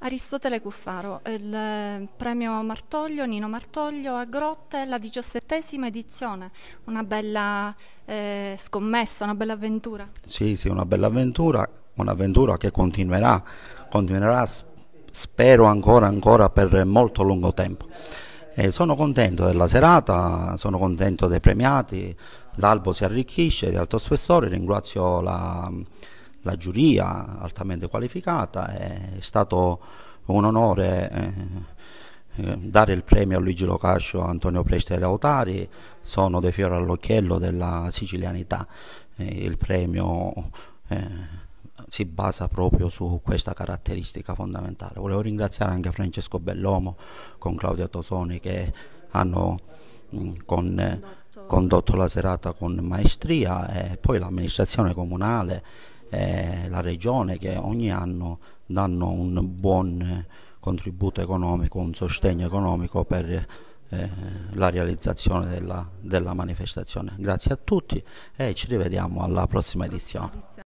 Aristotele Cuffaro, il eh, premio Martoglio, Nino Martoglio a Grotte, la diciassettesima edizione, una bella eh, scommessa, una bella avventura. Sì, sì, una bella avventura, un'avventura che continuerà, continuerà spero ancora, ancora per molto lungo tempo. Eh, sono contento della serata, sono contento dei premiati, l'albo si arricchisce di alto spessore, ringrazio la la giuria altamente qualificata, è stato un onore eh, eh, dare il premio a Luigi Locascio, Antonio Presti e Lautari, sono dei fiori all'occhiello della sicilianità, eh, il premio eh, si basa proprio su questa caratteristica fondamentale. Volevo ringraziare anche Francesco Bellomo con Claudia Tosoni che hanno mh, mm, con, eh, condotto la serata con maestria e poi l'amministrazione comunale e la regione che ogni anno danno un buon contributo economico, un sostegno economico per eh, la realizzazione della, della manifestazione. Grazie a tutti e ci rivediamo alla prossima edizione.